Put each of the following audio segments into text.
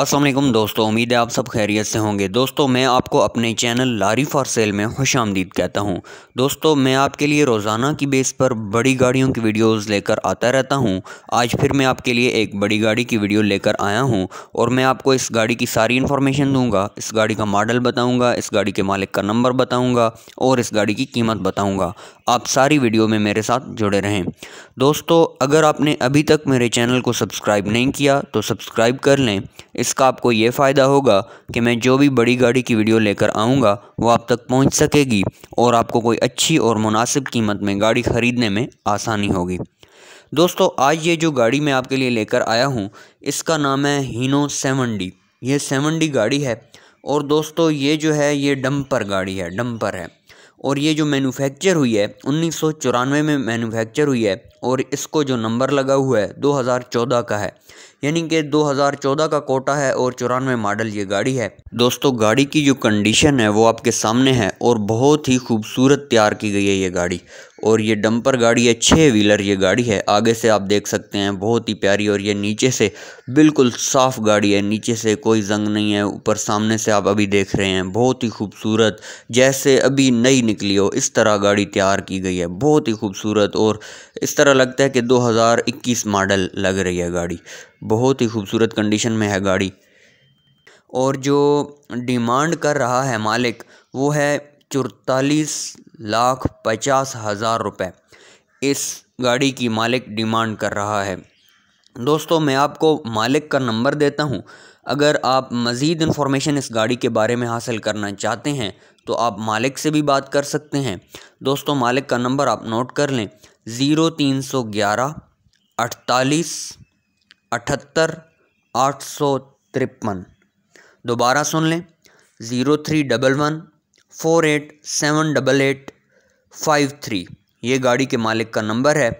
असलम दोस्तों उम्मीद है आप सब खैरियत से होंगे दोस्तों मैं आपको अपने चैनल लारी फॉर सेल में खुश आमदीद कहता हूं दोस्तों मैं आपके लिए रोज़ाना की बेस पर बड़ी गाड़ियों की वीडियोस लेकर आता रहता हूं आज फिर मैं आपके लिए एक बड़ी गाड़ी की वीडियो लेकर आया हूं और मैं आपको इस गाड़ी की सारी इन्फॉर्मेशन दूँगा इस गाड़ी का मॉडल बताऊँगा इस गाड़ी के मालिक का नंबर बताऊँगा और इस गाड़ी की कीमत बताऊँगा आप सारी वीडियो में मेरे साथ जुड़े रहें दोस्तों अगर आपने अभी तक मेरे चैनल को सब्सक्राइब नहीं किया तो सब्सक्राइब कर लें इसका आपको ये फ़ायदा होगा कि मैं जो भी बड़ी गाड़ी की वीडियो लेकर आऊँगा वो आप तक पहुँच सकेगी और आपको कोई अच्छी और मुनासिब कीमत में गाड़ी ख़रीदने में आसानी होगी दोस्तों आज ये जो गाड़ी मैं आपके लिए लेकर आया हूँ इसका नाम है हीनो सेवन डी ये सेवन डी गाड़ी है और दोस्तों ये जो है ये डम्पर गाड़ी है डम्पर है और ये जो मैन्युफैक्चर हुई है उन्नीस में मैन्युफैक्चर हुई है और इसको जो नंबर लगा हुआ है 2014 का है यानी कि 2014 का कोटा है और चौरानवे मॉडल ये गाड़ी है दोस्तों गाड़ी की जो कंडीशन है वो आपके सामने है और बहुत ही खूबसूरत तैयार की गई है ये गाड़ी और ये डंपर गाड़ी है छः व्हीलर ये गाड़ी है आगे से आप देख सकते हैं बहुत ही प्यारी और ये नीचे से बिल्कुल साफ़ गाड़ी है नीचे से कोई जंग नहीं है ऊपर सामने से आप अभी देख रहे हैं बहुत ही खूबसूरत जैसे अभी नई निकली हो इस तरह गाड़ी तैयार की गई है बहुत ही खूबसूरत और इस तरह लगता है कि दो मॉडल लग रही है गाड़ी बहुत ही खूबसूरत कंडीशन में है गाड़ी और जो डिमांड कर रहा है मालिक वो है चौतालीस लाख पचास हज़ार रुपये इस गाड़ी की मालिक डिमांड कर रहा है दोस्तों मैं आपको मालिक का नंबर देता हूँ अगर आप मज़ीद इन्फॉर्मेशन इस गाड़ी के बारे में हासिल करना चाहते हैं तो आप मालिक से भी बात कर सकते हैं दोस्तों मालिक का नंबर आप नोट कर लें ज़ीरो तीन सौ ग्यारह अठतालीस अठहत्तर आठ सौ तिरपन दोबारा सुन लें zero three double one four eight seven double eight five three ये गाड़ी के मालिक का नंबर है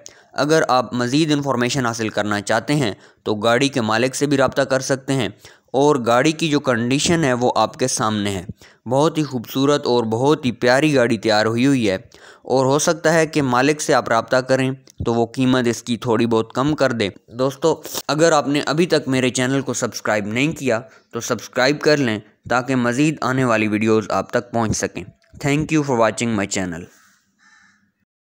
अगर आप मज़ीद इन्फॉर्मेशन हासिल करना चाहते हैं तो गाड़ी के मालिक से भी रबता कर सकते हैं और गाड़ी की जो कंडीशन है वो आपके सामने है बहुत ही खूबसूरत और बहुत ही प्यारी गाड़ी तैयार हुई हुई है और हो सकता है कि मालिक से आप रबता करें तो वो कीमत इसकी थोड़ी बहुत कम कर दें दोस्तों अगर आपने अभी तक मेरे चैनल को सब्सक्राइब नहीं किया तो सब्सक्राइब कर लें ताकि मज़ीद आने वाली वीडियोज़ आप तक पहुँच सकें thank you for watching my channel